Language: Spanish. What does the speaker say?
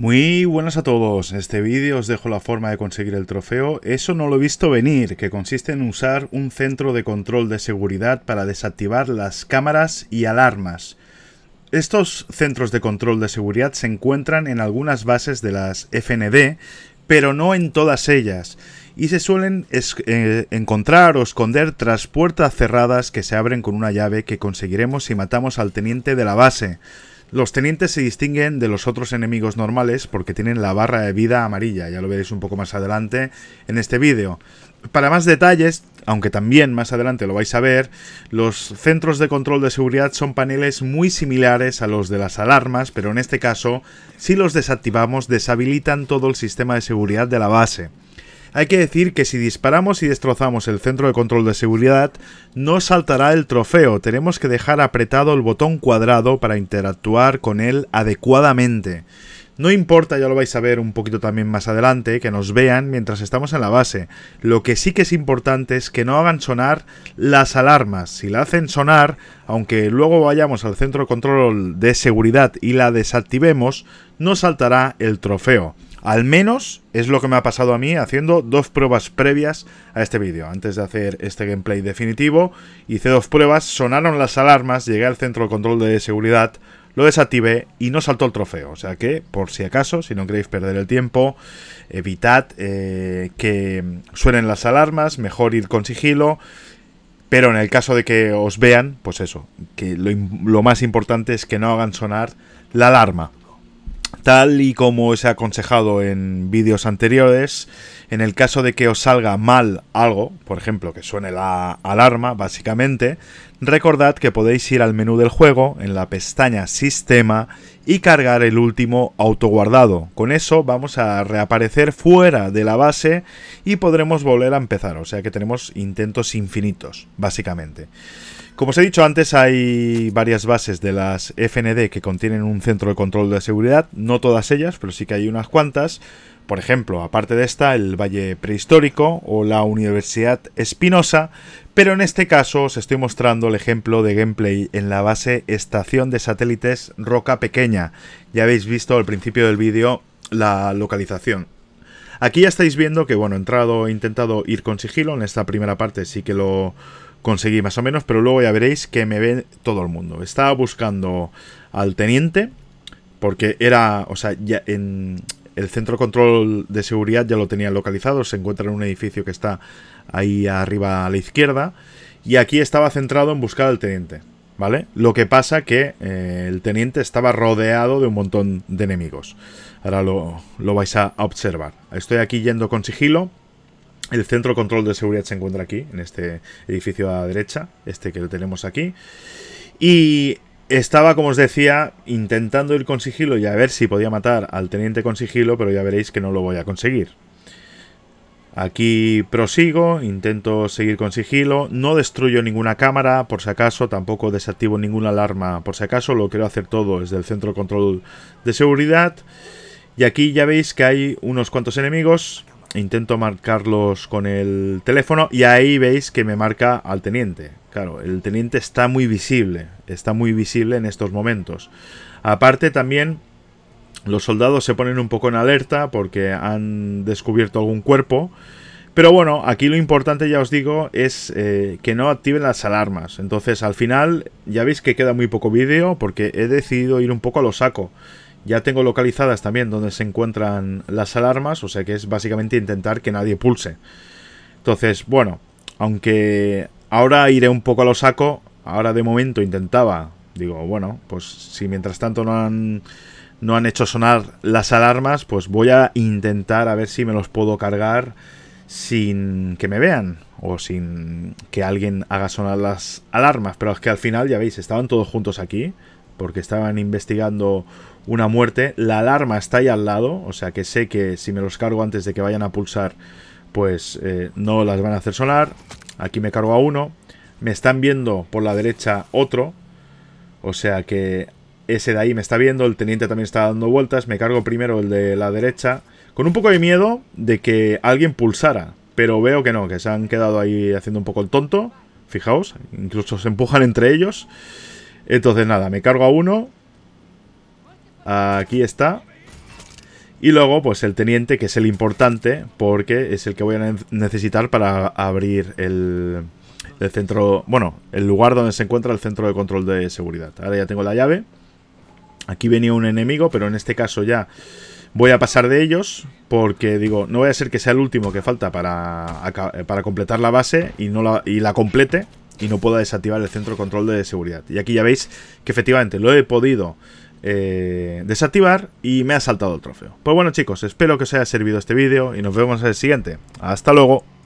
Muy buenas a todos, este vídeo os dejo la forma de conseguir el trofeo, eso no lo he visto venir, que consiste en usar un centro de control de seguridad para desactivar las cámaras y alarmas. Estos centros de control de seguridad se encuentran en algunas bases de las FND, pero no en todas ellas, y se suelen eh, encontrar o esconder tras puertas cerradas que se abren con una llave que conseguiremos si matamos al teniente de la base. Los tenientes se distinguen de los otros enemigos normales porque tienen la barra de vida amarilla, ya lo veréis un poco más adelante en este vídeo. Para más detalles, aunque también más adelante lo vais a ver, los centros de control de seguridad son paneles muy similares a los de las alarmas, pero en este caso, si los desactivamos, deshabilitan todo el sistema de seguridad de la base. Hay que decir que si disparamos y destrozamos el centro de control de seguridad, no saltará el trofeo, tenemos que dejar apretado el botón cuadrado para interactuar con él adecuadamente. No importa, ya lo vais a ver un poquito también más adelante, que nos vean mientras estamos en la base. Lo que sí que es importante es que no hagan sonar las alarmas. Si la hacen sonar, aunque luego vayamos al centro de control de seguridad y la desactivemos, no saltará el trofeo. Al menos es lo que me ha pasado a mí haciendo dos pruebas previas a este vídeo. Antes de hacer este gameplay definitivo, hice dos pruebas, sonaron las alarmas, llegué al centro de control de seguridad, lo desactivé y no saltó el trofeo. O sea que, por si acaso, si no queréis perder el tiempo, evitad eh, que suenen las alarmas, mejor ir con sigilo. Pero en el caso de que os vean, pues eso, que lo, lo más importante es que no hagan sonar la alarma. Tal y como os he aconsejado en vídeos anteriores, en el caso de que os salga mal algo, por ejemplo, que suene la alarma, básicamente, Recordad que podéis ir al menú del juego, en la pestaña Sistema, y cargar el último autoguardado. Con eso vamos a reaparecer fuera de la base y podremos volver a empezar, o sea que tenemos intentos infinitos, básicamente. Como os he dicho antes, hay varias bases de las FND que contienen un centro de control de seguridad, no todas ellas, pero sí que hay unas cuantas. Por ejemplo, aparte de esta, el Valle Prehistórico o la Universidad Espinosa, pero en este caso os estoy mostrando el ejemplo de gameplay en la base Estación de Satélites Roca Pequeña. Ya habéis visto al principio del vídeo la localización. Aquí ya estáis viendo que, bueno, he entrado, he intentado ir con sigilo, en esta primera parte sí que lo conseguí más o menos, pero luego ya veréis que me ve todo el mundo. Estaba buscando al teniente, porque era, o sea, ya en, el centro control de seguridad ya lo tenía localizado, se encuentra en un edificio que está ahí arriba a la izquierda. Y aquí estaba centrado en buscar al teniente, ¿vale? Lo que pasa que eh, el teniente estaba rodeado de un montón de enemigos. Ahora lo, vais a observar. Estoy aquí yendo con sigilo, el centro control de seguridad se encuentra aquí, en este edificio a la derecha, este que lo tenemos aquí. Y estaba, como os decía, intentando ir con sigilo y a ver si podía matar al teniente con sigilo, pero ya veréis que no lo voy a conseguir. Aquí prosigo, intento seguir con sigilo, no destruyo ninguna cámara por si acaso, tampoco desactivo ninguna alarma por si acaso, lo quiero hacer todo desde el centro de control de seguridad. Y aquí ya veis que hay unos cuantos enemigos, Intento marcarlos con el teléfono y ahí veis que me marca al teniente. Claro, el teniente está muy visible, está muy visible en estos momentos. Aparte también los soldados se ponen un poco en alerta porque han descubierto algún cuerpo. Pero bueno, aquí lo importante, ya os digo, es eh, que no activen las alarmas. Entonces, al final, ya veis que queda muy poco vídeo porque he decidido ir un poco a lo saco. Ya tengo localizadas también donde se encuentran las alarmas, o sea que es básicamente intentar que nadie pulse. Entonces, bueno, aunque ahora iré un poco a lo saco, ahora de momento intentaba, digo, bueno, pues si mientras tanto no han, no han hecho sonar las alarmas, pues voy a intentar a ver si me los puedo cargar sin que me vean o sin que alguien haga sonar las alarmas. Pero es que al final, ya veis, estaban todos juntos aquí, porque estaban investigando una muerte. La alarma está ahí al lado, o sea que sé que si me los cargo antes de que vayan a pulsar, pues eh, no las van a hacer sonar. Aquí me cargo a uno. Me están viendo por la derecha otro. O sea que ese de ahí me está viendo. El teniente también está dando vueltas. Me cargo primero el de la derecha. Con un poco de miedo de que alguien pulsara. Pero veo que no, que se han quedado ahí haciendo un poco el tonto. Fijaos, incluso se empujan entre ellos. Entonces nada, me cargo a uno. Aquí está. Y luego, pues el teniente, que es el importante, porque es el que voy a necesitar para abrir el, centro... Bueno, el lugar donde se encuentra el centro de control de seguridad. Ahora ya tengo la llave. Aquí venía un enemigo, pero en este caso ya voy a pasar de ellos porque digo, no voy a ser que sea el último que falta para, para completar la base y, no la, y la complete y no pueda desactivar el centro de control de seguridad. Y aquí ya veis que efectivamente lo he podido eh, desactivar y me ha saltado el trofeo. Pues bueno chicos, espero que os haya servido este vídeo y nos vemos en el siguiente. Hasta luego.